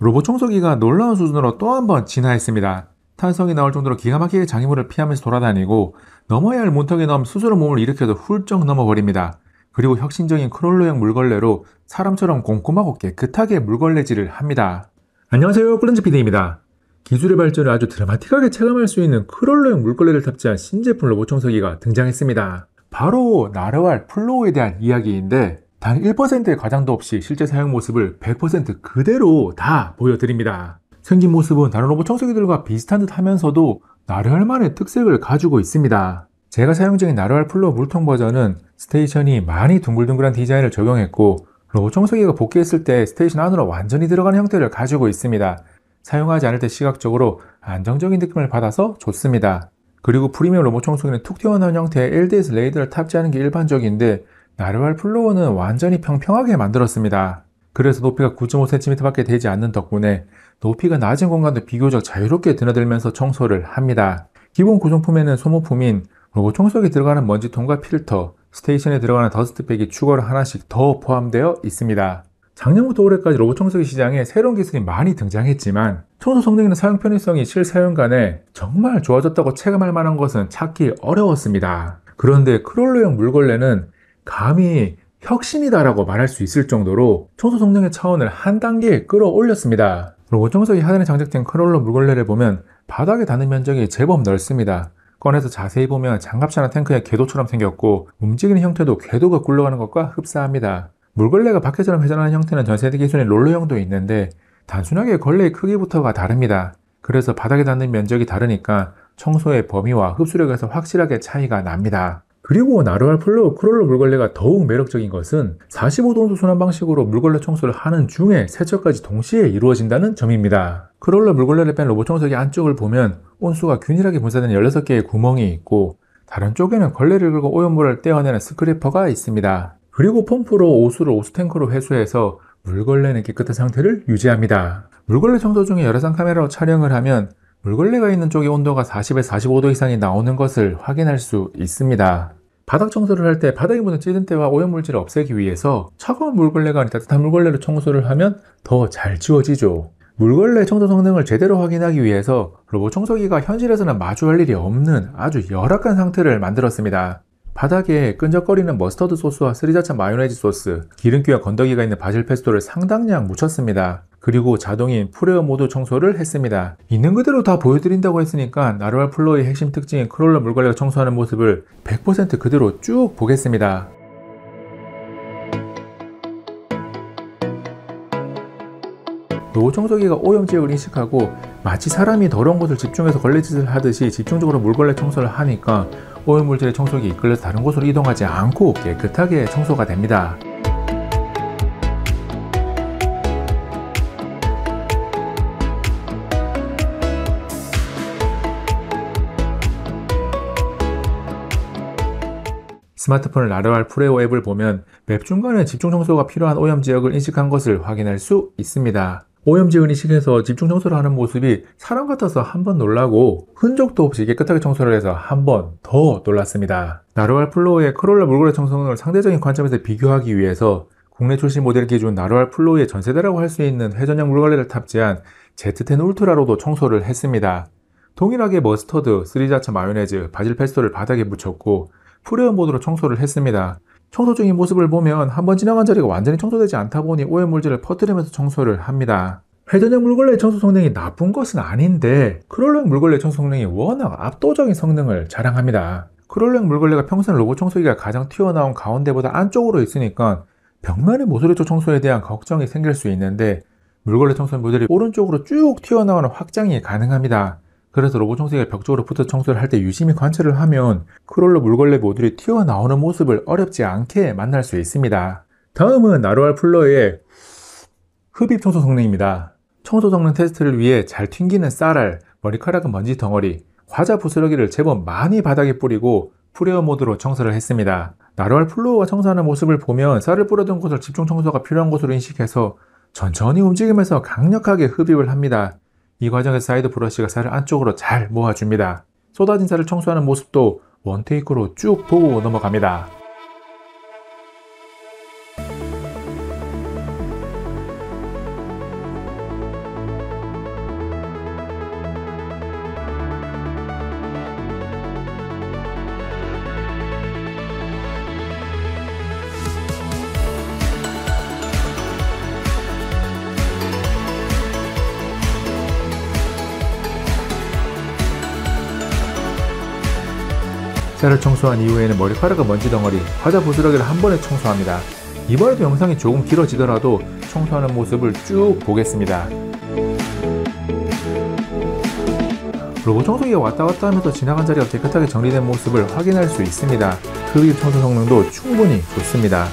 로봇 청소기가 놀라운 수준으로 또 한 번 진화했습니다. 탄성이 나올 정도로 기가 막히게 장애물을 피하면서 돌아다니고 넘어야 할 문턱에 넘 스스로 몸을 일으켜서 훌쩍 넘어버립니다. 그리고 혁신적인 크롤러형 물걸레로 사람처럼 꼼꼼하고 깨끗하게 물걸레질을 합니다. 안녕하세요 꿀렌즈 PD입니다. 기술의 발전을 아주 드라마틱하게 체감할 수 있는 크롤러형 물걸레를 탑재한 신제품 로봇 청소기가 등장했습니다. 바로 나르왈 플로우에 대한 이야기인데 단 1%의 과장도 없이 실제 사용 모습을 100% 그대로 다 보여드립니다. 생긴 모습은 다른 로봇 청소기들과 비슷한 듯 하면서도 나르할만의 특색을 가지고 있습니다. 제가 사용 중인 나르할 플로 어 물통 버전은 스테이션이 많이 둥글둥글한 디자인을 적용했고 로봇 청소기가 복귀했을 때 스테이션 안으로 완전히 들어가는 형태를 가지고 있습니다. 사용하지 않을 때 시각적으로 안정적인 느낌을 받아서 좋습니다. 그리고 프리미엄 로봇 청소기는 툭 튀어나온 형태의 LDS 레이더를 탑재하는 게 일반적인데 나르왈 플로우는 완전히 평평하게 만들었습니다. 그래서 높이가 9.5cm 밖에 되지 않는 덕분에 높이가 낮은 공간도 비교적 자유롭게 드나들면서 청소를 합니다. 기본 구성품에는 소모품인 로봇 청소기 들어가는 먼지통과 필터, 스테이션에 들어가는 더스트팩이 추가로 하나씩 더 포함되어 있습니다. 작년부터 올해까지 로봇 청소기 시장에 새로운 기술이 많이 등장했지만 청소 성능이나 사용 편의성이 실사용 간에 정말 좋아졌다고 체감할 만한 것은 찾기 어려웠습니다. 그런데 크롤러형 물걸레는 감히 혁신이다라고 말할 수 있을 정도로 청소 성능의 차원을 한 단계 끌어올렸습니다. 그리고 청소기 하단에 장착된 크롤러 물걸레를 보면 바닥에 닿는 면적이 제법 넓습니다. 꺼내서 자세히 보면 장갑차나 탱크의 궤도처럼 생겼고 움직이는 형태도 궤도가 굴러가는 것과 흡사합니다. 물걸레가 바퀴처럼 회전하는 형태는 전 세대 기준의 롤러형도 있는데 단순하게 걸레의 크기부터가 다릅니다. 그래서 바닥에 닿는 면적이 다르니까 청소의 범위와 흡수력에서 확실하게 차이가 납니다. 그리고 나루알 플로 크롤러 물걸레가 더욱 매력적인 것은 4 5도 온도 순환 방식으로 물걸레 청소를 하는 중에 세척까지 동시에 이루어진다는 점입니다. 크롤러 물걸레를 뺀 로봇 청소기 안쪽을 보면 온수가 균일하게 분산된 16개의 구멍이 있고 다른 쪽에는 걸레를 긁어 오염물을 떼어내는 스크래퍼가 있습니다. 그리고 펌프로 오수를 오수탱크로 회수해서 물걸레는 깨끗한 상태를 유지합니다. 물걸레 청소 중에 열화상 카메라로 촬영을 하면 물걸레가 있는 쪽의 온도가 40에 서 45도 이상이 나오는 것을 확인할 수 있습니다. 바닥 청소를 할 때 바닥에 묻은 찌든때와 오염물질을 없애기 위해서 차가운 물걸레가 아닌 따뜻한 물걸레로 청소를 하면 더 잘 지워지죠. 물걸레 청소 성능을 제대로 확인하기 위해서 로봇 청소기가 현실에서는 마주할 일이 없는 아주 열악한 상태를 만들었습니다. 바닥에 끈적거리는 머스터드 소스와 스리자차 마요네즈 소스, 기름기와 건더기가 있는 바질 페스토를 상당량 묻혔습니다. 그리고 자동인 프레어 모드 청소를 했습니다. 있는 그대로 다 보여드린다고 했으니까 나르왈 플로의 핵심 특징인 크롤러 물걸레가 청소하는 모습을 100% 그대로 쭉 보겠습니다. 노 청소기가 오염 지역을 인식하고 마치 사람이 더러운 곳을 집중해서 걸레짓을 하듯이 집중적으로 물걸레 청소를 하니까 오염물질의 청소기 이끌려서 다른 곳으로 이동하지 않고 깨끗하게 청소가 됩니다. 스마트폰을 나르왈 프레오 앱을 보면 맵 중간에 집중 청소가 필요한 오염 지역을 인식한 것을 확인할 수 있습니다. 오염지 은이식에서 집중 청소를 하는 모습이 사람 같아서 한 번 놀라고 흔적도 없이 깨끗하게 청소를 해서 한 번 더 놀랐습니다. 나루알 플로우의 크롤러 물고래 청소는 상대적인 관점에서 비교하기 위해서 국내 출시 모델 기준 나루알 플로우의 전세대라고 할 수 있는 회전형 물갈래를 탑재한 Z10 울트라로도 청소를 했습니다. 동일하게 머스터드, 쓰리자차 마요네즈, 바질 페스토를 바닥에 묻혔고 프레온 모드로 청소를 했습니다. 청소 중인 모습을 보면 한번 지나간 자리가 완전히 청소되지 않다 보니 오염물질을 퍼뜨리면서 청소를 합니다. 회전형 물걸레 청소 성능이 나쁜 것은 아닌데 크롤링 물걸레 청소 성능이 워낙 압도적인 성능을 자랑합니다. 크롤링 물걸레가 평소 로봇 청소기가 가장 튀어나온 가운데보다 안쪽으로 있으니까 벽면의 모서리쪽 청소에 대한 걱정이 생길 수 있는데 물걸레 청소 모델이 오른쪽으로 쭉 튀어나오는 확장이 가능합니다. 그래서 로봇 청소기가 벽 쪽으로 붙어 청소를 할 때 유심히 관찰을 하면 크롤러 물걸레 모듈이 튀어나오는 모습을 어렵지 않게 만날 수 있습니다. 다음은 나로알 플러의 흡입 청소 성능입니다. 청소 성능 테스트를 위해 잘 튕기는 쌀알, 머리카락은 먼지 덩어리, 과자 부스러기를 제법 많이 바닥에 뿌리고 프레어 모드로 청소를 했습니다. 나로알 플로우가 청소하는 모습을 보면 쌀을 뿌려둔 곳을 집중 청소가 필요한 곳으로 인식해서 천천히 움직이면서 강력하게 흡입을 합니다. 이 과정에서 사이드 브러쉬가 살을 안쪽으로 잘 모아줍니다. 쏟아진 살을 청소하는 모습도 원테이크로 쭉 보고 넘어갑니다. 차를 청소한 이후에는 머리카락과 먼지 덩어리, 화자 부스러기를 한 번에 청소합니다. 이번에도 영상이 조금 길어지더라도 청소하는 모습을 쭉 보겠습니다. 로봇 청소기가 왔다 갔다 하면서 지나간 자리가 깨끗하게 정리된 모습을 확인할 수 있습니다. 흡입 그 청소 성능도 충분히 좋습니다.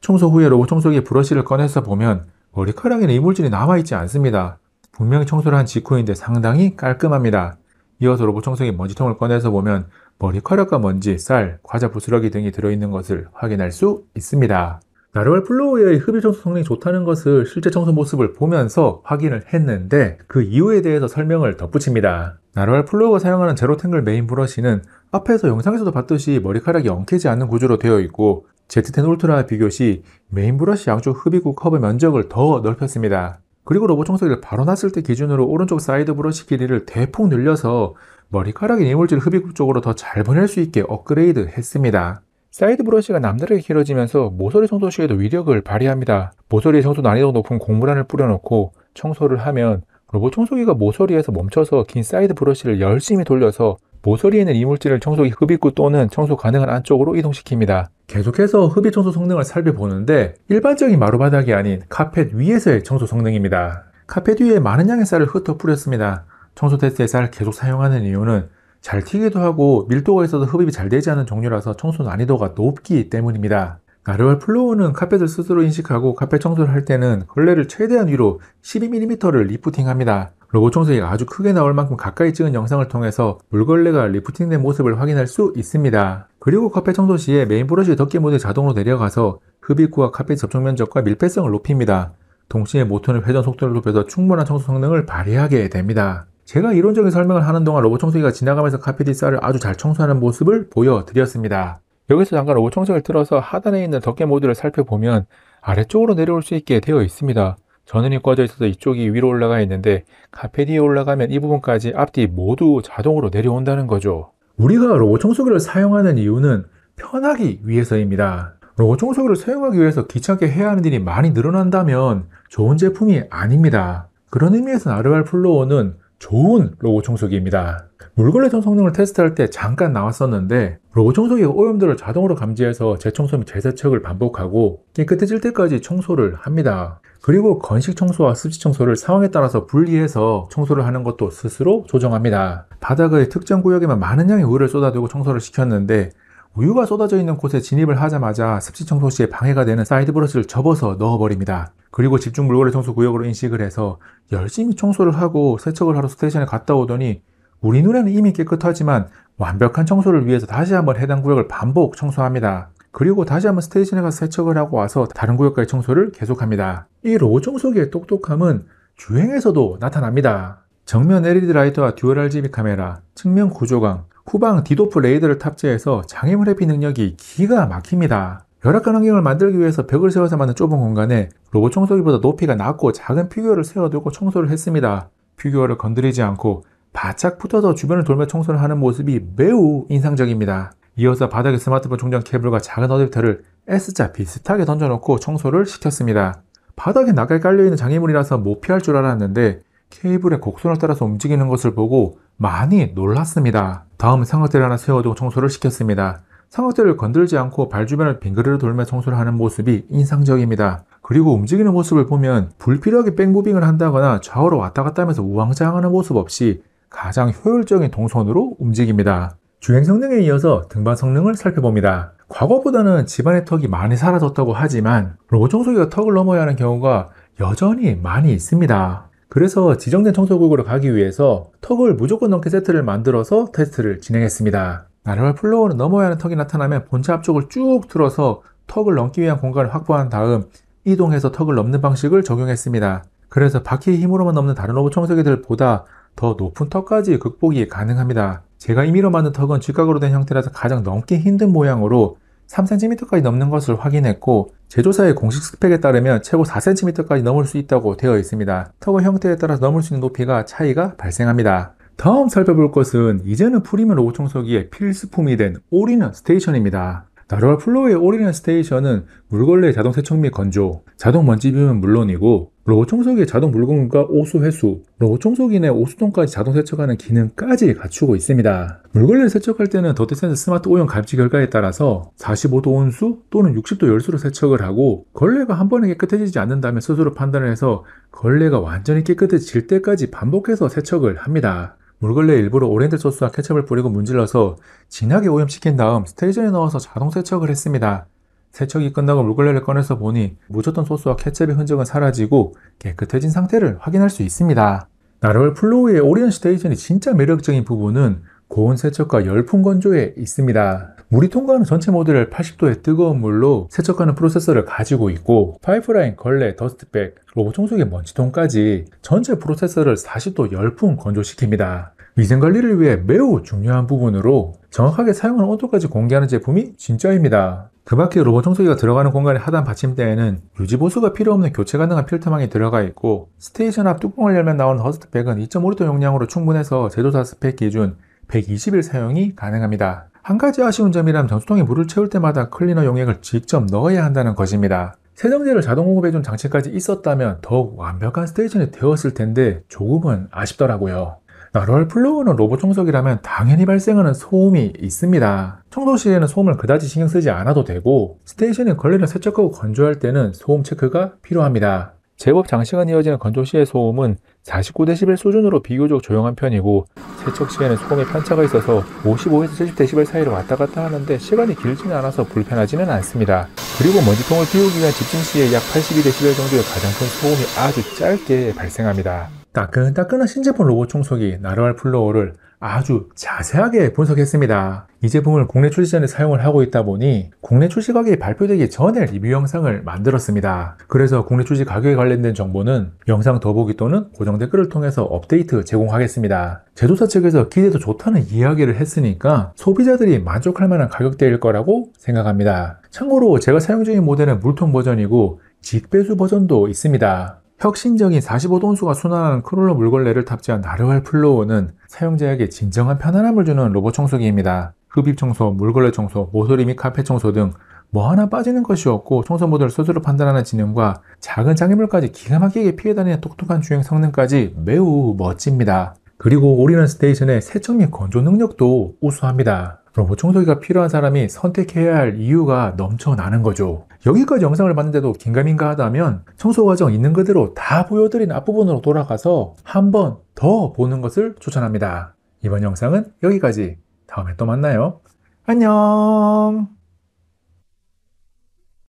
청소 후에 로봇 청소기 의 브러쉬를 꺼내서 보면 머리카락에는 이물질이 남아있지 않습니다. 분명히 청소를 한 직후인데 상당히 깔끔합니다. 이어서 로봇 청소기 먼지통을 꺼내서 보면 머리카락과 먼지, 쌀, 과자 부스러기 등이 들어있는 것을 확인할 수 있습니다. 나르왈 플로우의 흡입 청소 성능이 좋다는 것을 실제 청소 모습을 보면서 확인을 했는데 그 이유에 대해서 설명을 덧붙입니다. 나르왈 플로우가 사용하는 제로탱글 메인 브러쉬는 앞에서 영상에서도 봤듯이 머리카락이 엉키지 않는 구조로 되어 있고 Z10 울트라와 비교 시 메인 브러쉬 양쪽 흡입구 커브 면적을 더 넓혔습니다. 그리고 로봇 청소기를 바로 놨을 때 기준으로 오른쪽 사이드 브러쉬 길이를 대폭 늘려서 머리카락이 이물질 흡입구 쪽으로 더 잘 보낼 수 있게 업그레이드 했습니다. 사이드 브러쉬가 남다르게 길어지면서 모서리 청소 시에도 위력을 발휘합니다. 모서리 청소 난이도 높은 공물안을 뿌려놓고 청소를 하면 로봇 청소기가 모서리에서 멈춰서 긴 사이드 브러쉬를 열심히 돌려서 모서리에 있는 이물질을 청소기 흡입구 또는 청소 가능한 안쪽으로 이동시킵니다. 계속해서 흡입 청소 성능을 살펴보는데 일반적인 마루바닥이 아닌 카펫 위에서의 청소 성능입니다. 카펫 위에 많은 양의 쌀을 흩어 뿌렸습니다. 청소테스트 햇살 계속 사용하는 이유는 잘 튀기도 하고 밀도가 있어서 흡입이 잘 되지 않은 종류라서 청소 난이도가 높기 때문입니다. 나르발 플로우는 카펫을 스스로 인식하고 카펫 청소를 할 때는 걸레를 최대한 위로 12mm를 리프팅합니다. 로봇 청소기가 아주 크게 나올 만큼 가까이 찍은 영상을 통해서 물걸레가 리프팅된 모습을 확인할 수 있습니다. 그리고 카펫 청소 시에 메인 브러쉬 덮개 모드 자동으로 내려가서 흡입구와 카펫 접촉 면적과 밀폐성을 높입니다. 동시에 모터는 회전 속도를 높여서 충분한 청소 성능을 발휘하게 됩니다. 제가 이론적인 설명을 하는 동안 로봇 청소기가 지나가면서 카피디살을 아주 잘 청소하는 모습을 보여드렸습니다. 여기서 잠깐 로봇 청소기를 틀어서 하단에 있는 덮개 모드를 살펴보면 아래쪽으로 내려올 수 있게 되어 있습니다. 전원이 꺼져 있어서 이쪽이 위로 올라가 있는데 카페디에 올라가면 이 부분까지 앞뒤 모두 자동으로 내려온다는 거죠. 우리가 로봇 청소기를 사용하는 이유는 편하기 위해서입니다. 로봇 청소기를 사용하기 위해서 귀찮게 해야 하는 일이 많이 늘어난다면 좋은 제품이 아닙니다. 그런 의미에서 아르발 플로어는 좋은 로고 청소기입니다. 물걸레 전성능을 테스트할 때 잠깐 나왔었는데 로고 청소기가 오염들을 자동으로 감지해서 재청소 및 재세척을 반복하고 깨끗해질 때까지 청소를 합니다. 그리고 건식 청소와 습지 청소를 상황에 따라서 분리해서 청소를 하는 것도 스스로 조정합니다. 바닥의 특정 구역에만 많은 양의 우유를 쏟아두고 청소를 시켰는데 우유가 쏟아져 있는 곳에 진입을 하자마자 습지 청소 시에 방해가 되는 사이드 브러쉬를 접어서 넣어버립니다. 그리고 집중 물거래 청소 구역으로 인식을 해서 열심히 청소를 하고 세척을 하러 스테이션에 갔다 오더니 우리 눈에는 이미 깨끗하지만 완벽한 청소를 위해서 다시 한번 해당 구역을 반복 청소합니다. 그리고 다시 한번 스테이션에 가서 세척을 하고 와서 다른 구역까지 청소를 계속합니다. 이로우 청소기의 똑똑함은 주행에서도 나타납니다. 정면 LED 라이터와 듀얼 RGB 카메라, 측면 구조광, 후방 디도프 레이더를 탑재해서 장애물 회피 능력이 기가 막힙니다. 열악한 환경을 만들기 위해서 벽을 세워서만든 좁은 공간에 로봇 청소기보다 높이가 낮고 작은 피규어를 세워두고 청소를 했습니다. 피규어를 건드리지 않고 바짝 붙어서 주변을 돌며 청소를 하는 모습이 매우 인상적입니다. 이어서 바닥에 스마트폰 충전 케이블과 작은 어댑터를 S자 비슷하게 던져놓고 청소를 시켰습니다. 바닥에 나갈 깔려있는 장애물이라서 못 피할 줄 알았는데 케이블의 곡선을 따라서 움직이는 것을 보고 많이 놀랐습니다. 다음 삼각대를 하나 세워두고 청소를 시켰습니다. 삼각대를 건들지 않고 발 주변을 빙그레를 돌며 청소를 하는 모습이 인상적입니다. 그리고 움직이는 모습을 보면 불필요하게 뺑무빙을 한다거나 좌우로 왔다 갔다 하면서 우왕좌왕하는 모습 없이 가장 효율적인 동선으로 움직입니다. 주행 성능에 이어서 등반 성능을 살펴봅니다. 과거보다는 집안의 턱이 많이 사라졌다고 하지만 로봇 청소기가 턱을 넘어야 하는 경우가 여전히 많이 있습니다. 그래서 지정된 청소국으로 가기 위해서 턱을 무조건 넘게 세트를 만들어서 테스트를 진행했습니다. 나름의 플로어는 넘어야 하는 턱이 나타나면 본체 앞쪽을 쭉 틀어서 턱을 넘기 위한 공간을 확보한 다음 이동해서 턱을 넘는 방식을 적용했습니다. 그래서 바퀴 힘으로만 넘는 다른 로봇 청소기들보다 더 높은 턱까지 극복이 가능합니다. 제가 임의로 만든 턱은 직각으로 된 형태라서 가장 넘기 힘든 모양으로 3cm까지 넘는 것을 확인했고 제조사의 공식 스펙에 따르면 최고 4cm까지 넘을 수 있다고 되어 있습니다. 터보 형태에 따라서 넘을 수 있는 높이가 차이가 발생합니다. 다음 살펴볼 것은 이제는 프리미엄 로봇 청소기의 필수품이 된 올인원 스테이션입니다. 나로알 플로우의 올인한 스테이션은 물걸레 자동 세척 및 건조, 자동 먼지 비면 물론이고 로봇 청소기의 자동 물건과 오수 회수, 로봇 청소기내 오수통까지 자동 세척하는 기능까지 갖추고 있습니다. 물걸레를 세척할 때는 더티센스 스마트 오염 감지 결과에 따라서 45도 온수 또는 60도 열수로 세척을 하고 걸레가 한 번에 깨끗해지지 않는다면 스스로 판단을 해서 걸레가 완전히 깨끗해질 때까지 반복해서 세척을 합니다. 물걸레 일부러 오렌지 소스와 케첩을 뿌리고 문질러서 진하게 오염시킨 다음 스테이저에 넣어서 자동 세척을 했습니다. 세척이 끝나고 물걸레를 꺼내서 보니 묻혔던 소스와 케첩의 흔적은 사라지고 깨끗해진 상태를 확인할 수 있습니다. 나로월 플로우의 오리언 스테이션이 진짜 매력적인 부분은 고온 세척과 열풍 건조에 있습니다. 물이 통과하는 전체 모델을 80도의 뜨거운 물로 세척하는 프로세서를 가지고 있고 파이프라인, 걸레, 더스트백, 로봇 청소기 먼지통까지 전체 프로세서를 40도 열풍 건조시킵니다. 위생관리를 위해 매우 중요한 부분으로 정확하게 사용하는 온도까지 공개하는 제품이 진짜입니다. 그 밖에 로봇 청소기가 들어가는 공간의 하단 받침대에는 유지보수가 필요 없는 교체 가능한 필터망이 들어가 있고 스테이션 앞 뚜껑을 열면 나오는 허스트백은 2.5L 용량으로 충분해서 제조사 스펙 기준 120일 사용이 가능합니다. 한 가지 아쉬운 점이란 전수통에 물을 채울 때마다 클리너 용액을 직접 넣어야 한다는 것입니다. 세정제를 자동 공급해준 장치까지 있었다면 더욱 완벽한 스테이션이 되었을 텐데 조금은 아쉽더라고요. 나럴 플로우는 로봇 청소기라면 당연히 발생하는 소음이 있습니다. 청소 시에는 소음을 그다지 신경 쓰지 않아도 되고 스테이션이 걸레를 세척하고 건조할 때는 소음 체크가 필요합니다. 제법 장시간 이어지는 건조시의 소음은 49dB 수준으로 비교적 조용한 편이고 세척 시에는 소음의 편차가 있어서 55에서 70dB 사이로 왔다 갔다 하는데 시간이 길지는 않아서 불편하지는 않습니다. 그리고 먼지통을 띄우기 위한 집중 시에 약 82dB 정도의 가장 큰 소음이 아주 짧게 발생합니다. 따끈따끈한 신제품 로봇 청소기 나르왈 플로어를 아주 자세하게 분석했습니다. 이 제품을 국내 출시전에 사용을 하고 있다 보니 국내 출시 가격이 발표되기 전에 리뷰 영상을 만들었습니다. 그래서 국내 출시 가격에 관련된 정보는 영상 더보기 또는 고정 댓글을 통해서 업데이트 제공하겠습니다. 제조사 측에서 기대도 좋다는 이야기를 했으니까 소비자들이 만족할 만한 가격대일 거라고 생각합니다. 참고로 제가 사용 중인 모델은 물통 버전이고 직배수 버전도 있습니다. 혁신적인 4 5도온수가 순환하는 크롤러 물걸레를 탑재한 나르왈 플로우는 사용자에게 진정한 편안함을 주는 로봇 청소기입니다. 흡입 청소, 물걸레 청소, 모서리 및 카페 청소 등 뭐 하나 빠지는 것이 없고 청소 모드를 스스로 판단하는 지능과 작은 장애물까지 기가 막히게 피해다니는 똑똑한 주행 성능까지 매우 멋집니다. 그리고 올인원 스테이션의 세척 및 건조 능력도 우수합니다. 그럼 청소기가 뭐 필요한 사람이 선택해야 할 이유가 넘쳐나는 거죠. 여기까지 영상을 봤는데도 긴가민가 하다면 청소 과정 있는 그대로 다 보여드린 앞부분으로 돌아가서 한 번 더 보는 것을 추천합니다. 이번 영상은 여기까지. 다음에 또 만나요. 안녕!